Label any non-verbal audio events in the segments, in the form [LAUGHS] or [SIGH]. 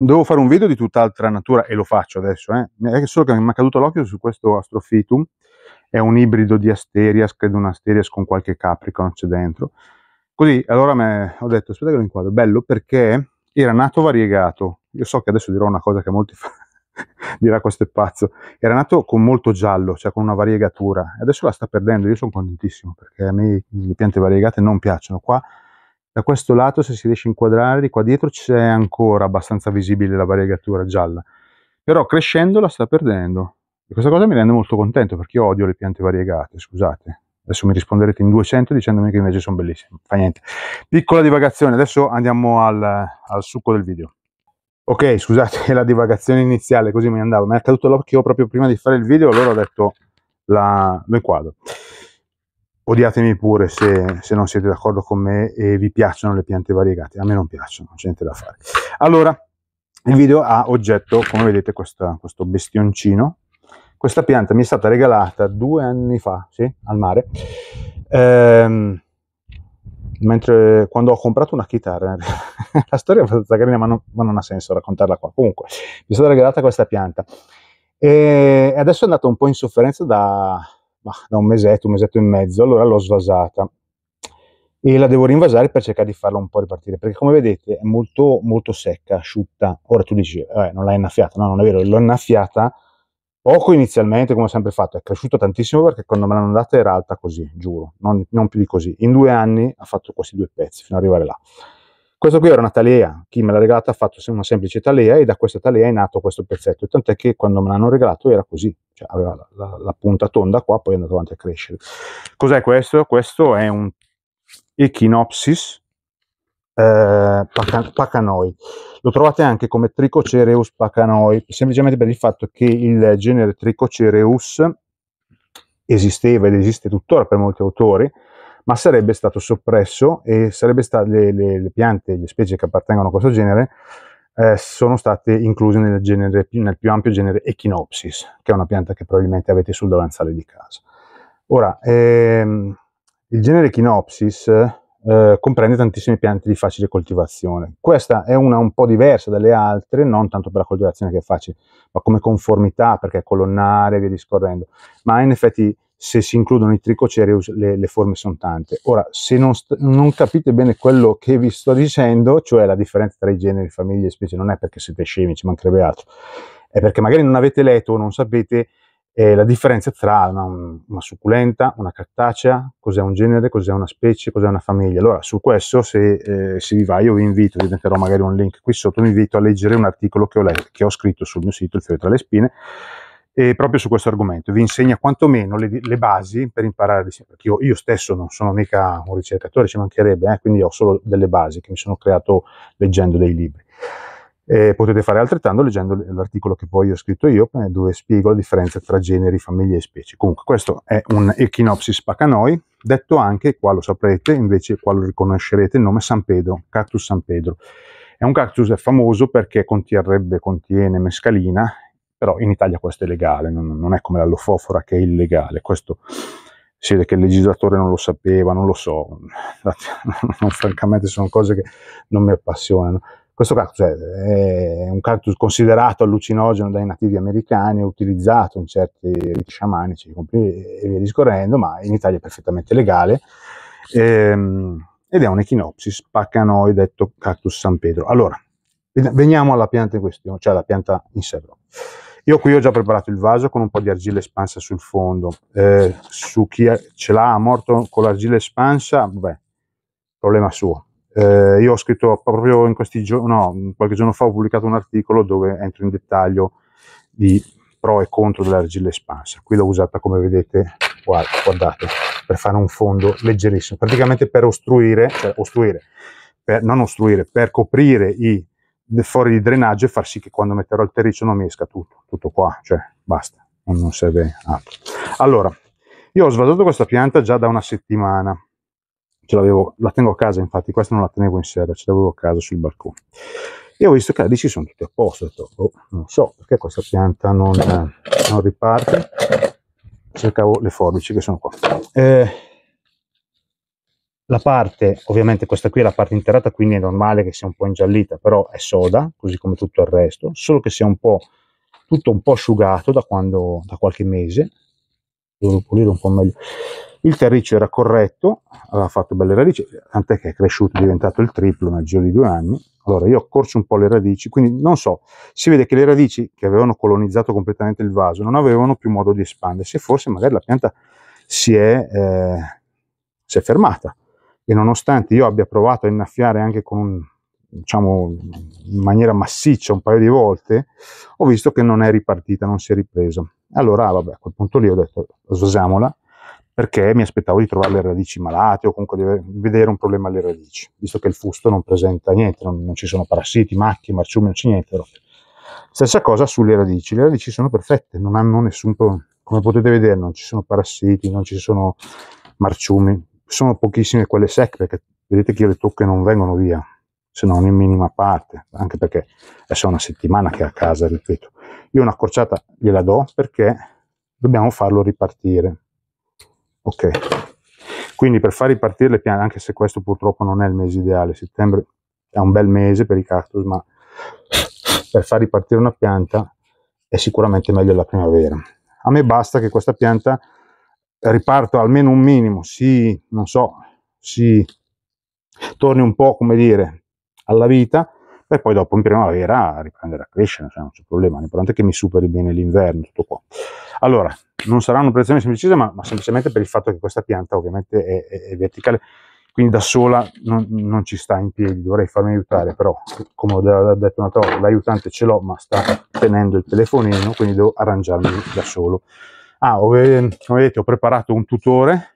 Devo fare un video di tutt'altra natura e lo faccio adesso, eh. è solo che mi è caduto l'occhio su questo Astrofitum, è un ibrido di Asterias, credo un Asterias con qualche Capricorn c'è dentro. Così, allora me, ho detto, aspetta che lo inquadro, bello perché era nato variegato, io so che adesso dirò una cosa che molti fanno, [LAUGHS] dirà questo è pazzo, era nato con molto giallo, cioè con una variegatura, adesso la sta perdendo, io sono contentissimo perché a me le piante variegate non piacciono, qua da questo lato, se si riesce a inquadrare, di qua dietro c'è ancora abbastanza visibile la variegatura gialla, però crescendo la sta perdendo. E questa cosa mi rende molto contento perché io odio le piante variegate, scusate. Adesso mi risponderete in 200 dicendomi che invece sono bellissime. Fa niente. Piccola divagazione, adesso andiamo al, al succo del video. Ok, scusate [LAUGHS] la divagazione iniziale, così mi andava. Mi è caduto l'occhio proprio prima di fare il video, allora ho detto la, lo inquadro odiatemi pure se, se non siete d'accordo con me e vi piacciono le piante variegate, a me non piacciono, non c'è niente da fare. Allora, il video ha oggetto, come vedete, questa, questo bestioncino. Questa pianta mi è stata regalata due anni fa, sì, al mare, ehm, mentre quando ho comprato una chitarra. [LAUGHS] la storia è abbastanza carina, ma non, ma non ha senso raccontarla qua. Comunque, mi è stata regalata questa pianta. E adesso è andata un po' in sofferenza da, da un mesetto, un mesetto e mezzo, allora l'ho svasata e la devo rinvasare per cercare di farla un po' ripartire perché come vedete è molto molto secca, asciutta. Ora tu dici, eh, non l'hai innaffiata, no non è vero, l'ho innaffiata poco inizialmente come ho sempre fatto, è cresciuta tantissimo perché quando me l'hanno data era alta così, giuro, non, non più di così. In due anni ha fatto questi due pezzi fino ad arrivare là. Questo qui era una talea, chi me l'ha regalata ha fatto una semplice talea e da questa talea è nato questo pezzetto, tant'è che quando me l'hanno regalato era così, cioè aveva la, la, la, punta tonda qua, poi è andato avanti a crescere. Cos'è questo? Questo è un Echinopsis eh, pacanoi, lo trovate anche come Tricocereus pacanoi, semplicemente per il fatto che il genere Tricocereus esisteva ed esiste tuttora per molti autori, ma sarebbe stato soppresso e sta- le, le, le, piante, le specie che appartengono a questo genere eh, sono state incluse nel, genere, nel, più ampio genere Echinopsis, che è una pianta che probabilmente avete sul davanzale di casa. Ora, ehm, il genere Echinopsis eh, comprende tantissime piante di facile coltivazione. Questa è una un po' diversa dalle altre, non tanto per la coltivazione che è facile, ma come conformità, perché è colonnare e via discorrendo. Ma in effetti se si includono i tricocereus le, le forme sono tante. Ora, se non, non, capite bene quello che vi sto dicendo, cioè la differenza tra i generi, famiglie e specie, non è perché siete scemi, ci mancherebbe altro, è perché magari non avete letto o non sapete eh, la differenza tra una, una, succulenta, una cartacea, cos'è un genere, cos'è una specie, cos'è una famiglia. Allora, su questo, se, eh, se vi va, io vi invito, vi metterò magari un link qui sotto, vi invito a leggere un articolo che ho, letto, che ho scritto sul mio sito, il fiore tra le spine, eh, proprio su questo argomento. Vi insegna quantomeno le, le basi per imparare di sempre. Perché io, io, stesso non sono mica un ricercatore, ci mancherebbe, eh, quindi ho solo delle basi che mi sono creato leggendo dei libri. Eh, potete fare altrettanto leggendo l'articolo che poi ho scritto io, eh, dove spiego la differenza tra generi, famiglie e specie. Comunque, questo è un Echinopsis pacanoi, detto anche, qua lo saprete, invece qua lo riconoscerete, il nome San Pedro, Cactus San Pedro. È un cactus famoso perché conterrebbe, contiene mescalina però in Italia questo è legale, non, non è come la lofofora che è illegale, questo si vede che il legislatore non lo sapeva, non lo so, [LAUGHS] non, francamente sono cose che non mi appassionano. Questo cactus è, cioè, è un cactus considerato allucinogeno dai nativi americani, utilizzato in certi riti sciamanici e via discorrendo, ma in Italia è perfettamente legale. Ehm, ed è un echinopsis paccanoi, detto cactus San Pedro. Allora, veniamo alla pianta in questione, cioè alla pianta in sé io qui ho già preparato il vaso con un po' di argilla espansa sul fondo. Eh, su chi ce l'ha morto con l'argilla espansa, beh, problema suo. Eh, io ho scritto proprio in questi giorni, no, qualche giorno fa ho pubblicato un articolo dove entro in dettaglio di pro e contro dell'argilla espansa. Qui l'ho usata come vedete, guarda, guardate, per fare un fondo leggerissimo, praticamente per ostruire, cioè ostruire, per, non ostruire, per coprire i fuori di drenaggio e far sì che quando metterò il terriccio non mi esca tutto, tutto qua, cioè basta, non serve altro. Allora, io ho svasato questa pianta già da una settimana, ce l'avevo, la tengo a casa infatti, questa non la tenevo in serra, ce l'avevo a casa sul balcone. E ho visto che le radici sono tutte a posto, ho detto, oh, non so perché questa pianta non, non riparte, cercavo le forbici che sono qua. Eh, la parte, ovviamente questa qui è la parte interata, quindi è normale che sia un po' ingiallita, però è soda, così come tutto il resto, solo che sia un po', tutto un po' asciugato da, quando, da qualche mese, devo pulire un po' meglio. Il terriccio era corretto, aveva fatto belle radici, tant'è che è cresciuto, è diventato il triplo nel giro di due anni. Allora io ho corso un po' le radici, quindi non so, si vede che le radici che avevano colonizzato completamente il vaso non avevano più modo di espandersi, forse magari la pianta si è, eh, si è fermata e nonostante io abbia provato a innaffiare anche con, diciamo, in maniera massiccia un paio di volte, ho visto che non è ripartita, non si è ripresa. Allora, vabbè, a quel punto lì ho detto, svasiamola, perché mi aspettavo di trovare le radici malate o comunque di vedere un problema alle radici, visto che il fusto non presenta niente, non, non ci sono parassiti, macchie, marciumi, non c'è niente. Roba. Stessa cosa sulle radici, le radici sono perfette, non hanno nessun problema, come potete vedere non ci sono parassiti, non ci sono marciumi, sono pochissime quelle secche perché vedete che io le tocche non vengono via se non in minima parte anche perché è è una settimana che è a casa ripeto io una accorciata gliela do perché dobbiamo farlo ripartire ok quindi per far ripartire le piante anche se questo purtroppo non è il mese ideale settembre è un bel mese per i cactus ma per far ripartire una pianta è sicuramente meglio la primavera a me basta che questa pianta riparto almeno un minimo, si, non so, si torni un po', come dire, alla vita, e poi dopo in primavera riprendere a crescere, cioè non c'è problema, l'importante è che mi superi bene l'inverno, tutto qua. Allora, non saranno operazioni semplicissime, ma, ma, semplicemente per il fatto che questa pianta ovviamente è, è, è verticale, quindi da sola non, non, ci sta in piedi, dovrei farmi aiutare, però come ho detto una volta, l'aiutante ce l'ho, ma sta tenendo il telefonino, quindi devo arrangiarmi da solo ah, ehm, come vedete ho preparato un tutore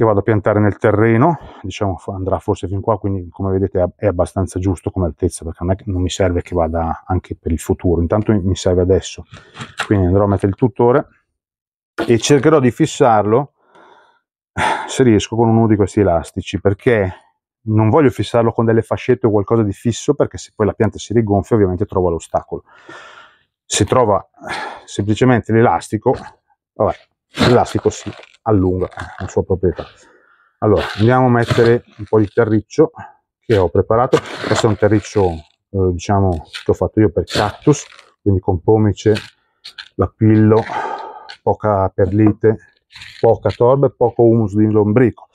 che vado a piantare nel terreno diciamo andrà forse fin qua quindi come vedete è abbastanza giusto come altezza perché non, è, non mi serve che vada anche per il futuro intanto mi serve adesso quindi andrò a mettere il tutore e cercherò di fissarlo se riesco con uno di questi elastici perché non voglio fissarlo con delle fascette o qualcosa di fisso perché se poi la pianta si rigonfia ovviamente trovo l'ostacolo si trova semplicemente l'elastico, vabbè, l'elastico si allunga la sua proprietà. Allora, andiamo a mettere un po' di terriccio che ho preparato, questo è un terriccio eh, diciamo che ho fatto io per cactus, quindi con pomice, lapillo, poca perlite, poca torba e poco humus di lombrico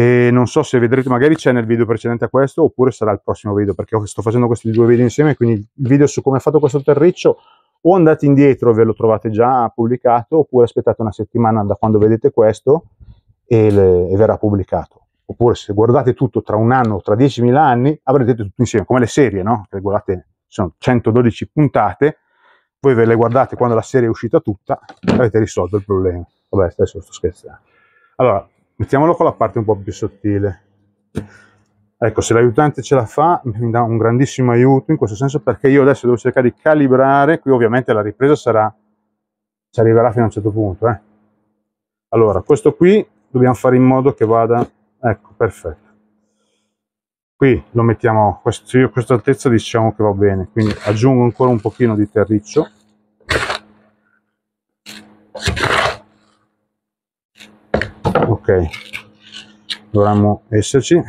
e non so se vedrete magari c'è nel video precedente a questo oppure sarà il prossimo video perché sto facendo questi due video insieme quindi il video su come ha fatto questo terriccio o andate indietro e ve lo trovate già pubblicato oppure aspettate una settimana da quando vedete questo e, le, e verrà pubblicato oppure se guardate tutto tra un anno o tra 10.000 anni avrete tutto insieme come le serie no? che guardate sono 112 puntate voi ve le guardate quando la serie è uscita tutta avete risolto il problema vabbè adesso sto scherzando allora Mettiamolo con la parte un po' più sottile. Ecco, se l'aiutante ce la fa, mi dà un grandissimo aiuto in questo senso perché io adesso devo cercare di calibrare, qui ovviamente la ripresa sarà, ci arriverà fino a un certo punto. Eh. Allora, questo qui dobbiamo fare in modo che vada, ecco, perfetto. Qui lo mettiamo, questo, io a questa altezza diciamo che va bene, quindi aggiungo ancora un pochino di terriccio. dovremmo esserci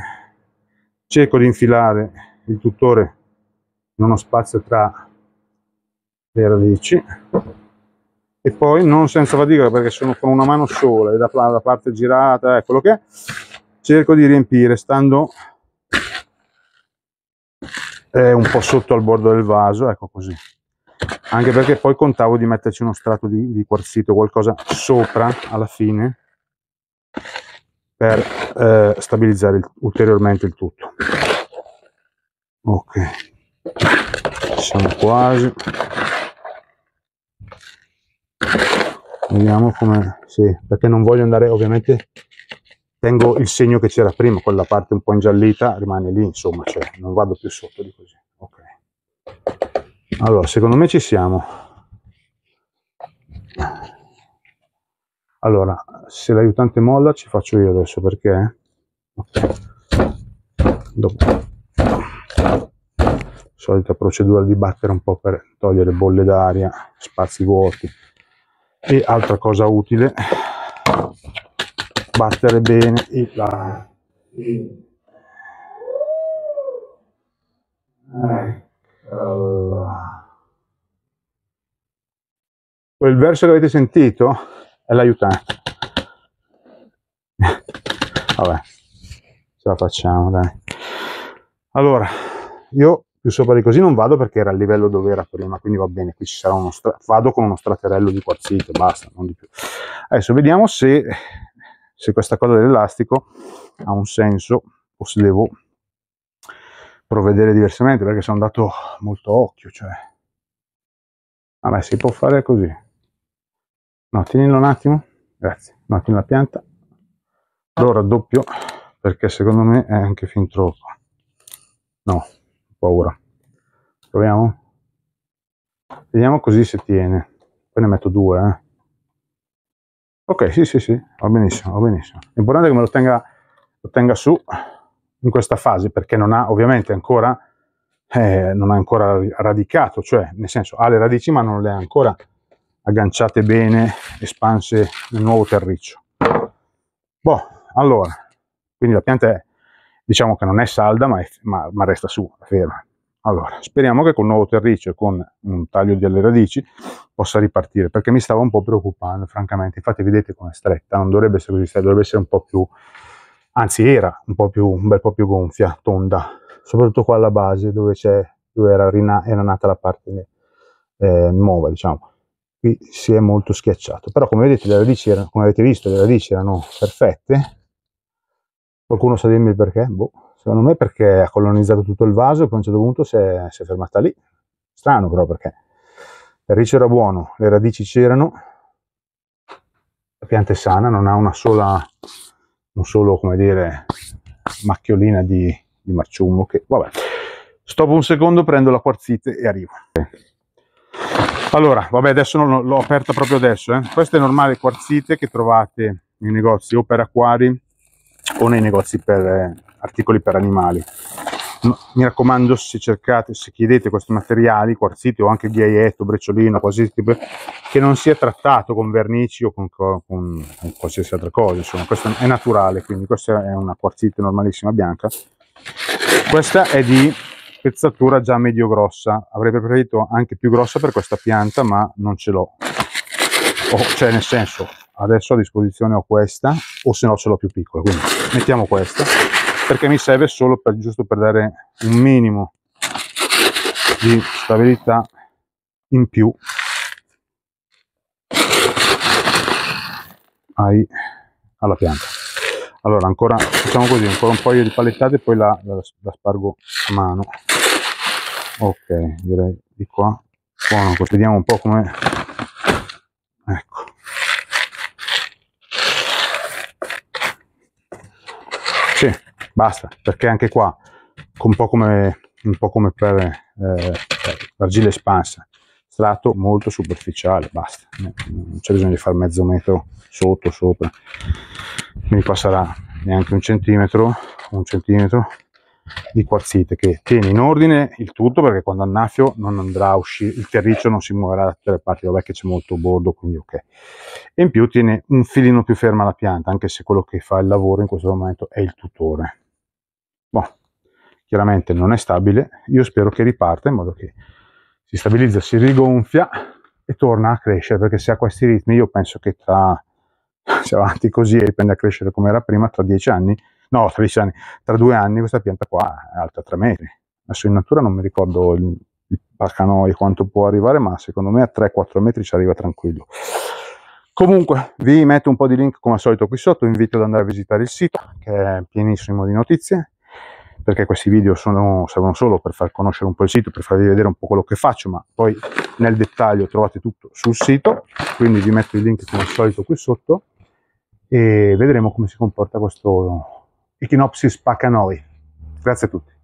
cerco di infilare il tutore in uno spazio tra le radici e poi non senza fatica perché sono con una mano sola e da, da parte girata è quello che è cerco di riempire stando eh, un po' sotto al bordo del vaso ecco così anche perché poi contavo di metterci uno strato di, di quarzito qualcosa sopra alla fine per eh, stabilizzare il, ulteriormente il tutto ok siamo quasi vediamo come sì perché non voglio andare ovviamente tengo il segno che c'era prima quella parte un po' ingiallita rimane lì insomma cioè non vado più sotto di così ok allora secondo me ci siamo allora se l'aiutante molla ci faccio io adesso perché dopo solita procedura di battere un po' per togliere bolle d'aria spazi vuoti e altra cosa utile battere bene il, la, quel verso che avete sentito è l'aiutante. Vabbè, ce la facciamo, dai. Allora, io più sopra di così non vado perché era il livello dove era prima, quindi va bene, qui ci sarà uno stra- vado con uno straterello di quarzito, basta, non di più. Adesso vediamo se, se questa cosa dell'elastico ha un senso o se devo provvedere diversamente perché sono andato molto occhio, cioè... Vabbè, si può fare così no tienilo un attimo grazie Un attimo la pianta lo raddoppio perché secondo me è anche fin troppo no ho paura proviamo vediamo così se tiene poi ne metto due eh. ok sì sì sì va benissimo va benissimo l'importante è che me lo tenga lo tenga su in questa fase perché non ha ovviamente ancora eh, non ha ancora radicato cioè nel senso ha le radici ma non le ha ancora agganciate bene, espanse nel nuovo terriccio. Boh, allora, quindi la pianta è, diciamo che non è salda, ma, è, ma, ma resta su, ferma. Allora, speriamo che con il nuovo terriccio e con un taglio delle radici possa ripartire, perché mi stava un po' preoccupando, francamente. Infatti vedete com'è stretta, non dovrebbe essere così stretta, dovrebbe essere un po' più, anzi era un, po più, un bel po' più gonfia, tonda, soprattutto qua alla base dove, dove era, era, nata la parte eh, nuova, diciamo qui si è molto schiacciato però come vedete le radici erano, come avete visto le radici erano perfette qualcuno sa dirmi il perché boh secondo me perché ha colonizzato tutto il vaso e poi a un certo punto si è, si è fermata lì strano però perché il riccio era buono le radici c'erano la pianta è sana non ha una sola un solo come dire macchiolina di, di marciumo che vabbè stop un secondo prendo la quarzite e arrivo allora vabbè adesso non l'ho aperta proprio adesso eh. queste normali quarzite che trovate nei negozi o per acquari o nei negozi per eh, articoli per animali no, mi raccomando se cercate se chiedete questi materiali quarzite o anche ghiaietto brecciolino qualsiasi tipo che non sia trattato con vernici o con, con, con qualsiasi altra cosa insomma questo è naturale quindi questa è una quarzite normalissima bianca questa è di spezzatura già medio grossa avrei preferito anche più grossa per questa pianta ma non ce l'ho oh, cioè nel senso adesso a disposizione ho questa o se no ce l'ho più piccola quindi mettiamo questa perché mi serve solo per giusto per dare un minimo di stabilità in più ai, alla pianta allora ancora facciamo così ancora un paio di palettate e poi la, la, la spargo a mano ok direi di qua buono vediamo un po' come ecco sì basta perché anche qua un po' come, un po come per eh, l'argilla espansa strato molto superficiale basta non c'è bisogno di fare mezzo metro sotto sopra mi passerà neanche un centimetro un centimetro di quarzite che tiene in ordine il tutto perché quando annaffio non andrà a uscire il terriccio non si muoverà da tutte le parti vabbè che c'è molto bordo quindi ok e in più tiene un filino più ferma la pianta anche se quello che fa il lavoro in questo momento è il tutore boh, chiaramente non è stabile io spero che riparta in modo che si stabilizza si rigonfia e torna a crescere perché se a questi ritmi io penso che tra se avanti così e riprende a crescere come era prima, tra 10 anni, no, 13 anni, tra due anni questa pianta qua è alta 3 metri. Adesso in natura non mi ricordo il, il pacanoio quanto può arrivare, ma secondo me a 3-4 metri ci arriva tranquillo. Comunque vi metto un po' di link come al solito qui sotto, vi invito ad andare a visitare il sito che è pienissimo di notizie perché questi video sono, servono solo per far conoscere un po' il sito, per farvi vedere un po' quello che faccio, ma poi nel dettaglio trovate tutto sul sito, quindi vi metto il link come al solito qui sotto e vedremo come si comporta questo Echinopsis pacanoi. Grazie a tutti.